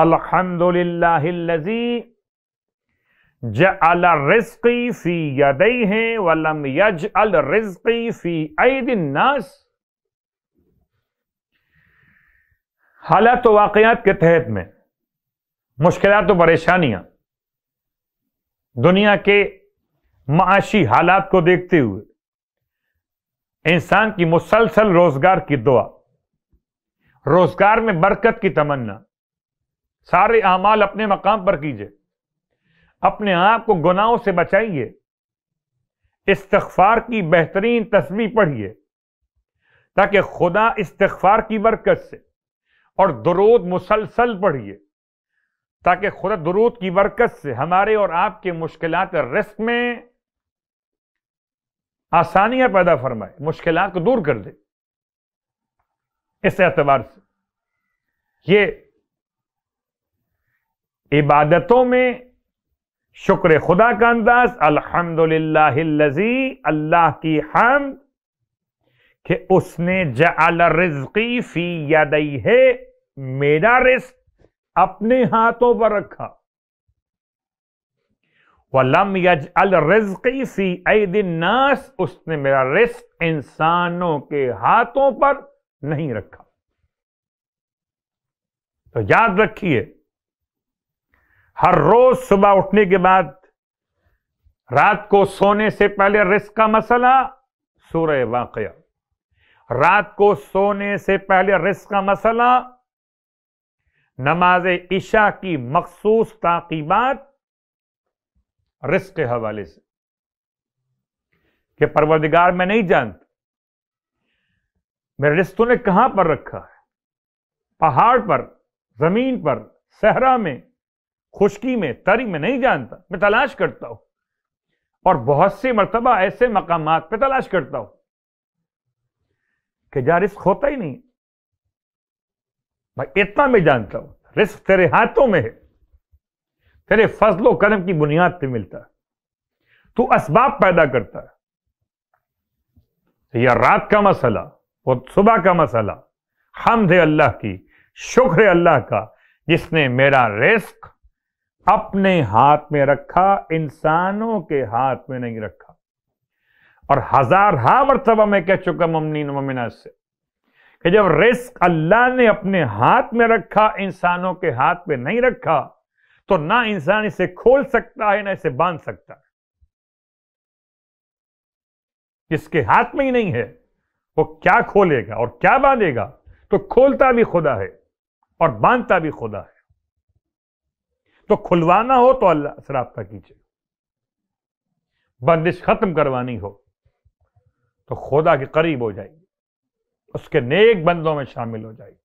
अलहमदुल्लाजी ज जल रिस्की फ़ी यदई है वलम यज अल रिस्की फ़ी नास हालात तो वाकयात के तहत में मुश्किल तो परेशानियां दुनिया के माशी हालात को देखते हुए इंसान की मुसलसल रोजगार की दुआ रोजगार में बरकत की तमन्ना सारे अमाल अपने मकाम पर कीजिए अपने आप को गुनाहों से बचाइए इस्तफार की बेहतरीन तस्वीर पढ़िए ताकि खुदा इस्तफार की बरकत से और दरूद मुसलसल पढ़िए ताकि खुदा दरूद की बरकत से हमारे और आपके मुश्किल रिस्क में आसानियां पैदा फरमाए मुश्किल को दूर कर दे इस एतबार से ये इबादतों में शुक्र खुदा का अंदाज अलहमदुल्लाजी अल्लाह की हम कि उसने जल फी याद है मेरा रिस्क अपने हाथों पर रखा वम यज अल रिज्की फी नास उसने मेरा रिस्क इंसानों के हाथों पर नहीं रखा तो याद रखिए हर रोज सुबह उठने के बाद रात को सोने से पहले रिस्क का मसला सूर्य वाक्य रात को सोने से पहले रिस्क का मसला नमाज ईशा की मखसूस ताकीबात रिस्क के हवाले से कि परवरदिगार मैं नहीं जानता मेरे रिश्तों ने कहां पर रखा है पहाड़ पर जमीन पर सहरा में खुशकी में तरी में नहीं जानता मैं तलाश करता हूं और बहुत सी मरतबा ऐसे मकाम पे तलाश करता हूं कि जहां रिस्क होता ही नहीं भाई इतना मैं जानता हूं रिस्क तेरे हाथों में है तेरे फजलो कदम की बुनियाद पे मिलता है तू तो असबाब पैदा करता है या तो यह रात का मसला और सुबह का मसला हमद अल्लाह की शुक्र अल्लाह का जिसने मेरा रिस्क अपने हाथ में रखा इंसानों के हाथ में नहीं रखा और हजार हा मरतबा मैं कह चुका ममनी ममिना से कि जब रिस्क अल्लाह ने अपने हाथ में रखा इंसानों के हाथ में नहीं रखा तो ना इंसान इसे खोल सकता है ना इसे बांध सकता है जिसके हाथ में ही नहीं है वो क्या खोलेगा और क्या बांधेगा तो खोलता भी खुदा है और बांधता भी खुदा है तो खुलवाना हो तो अल्लाह से रबता कीजिए बंदिश खत्म करवानी हो तो खुदा के करीब हो जाइए उसके नेक बंदों में शामिल हो जाइए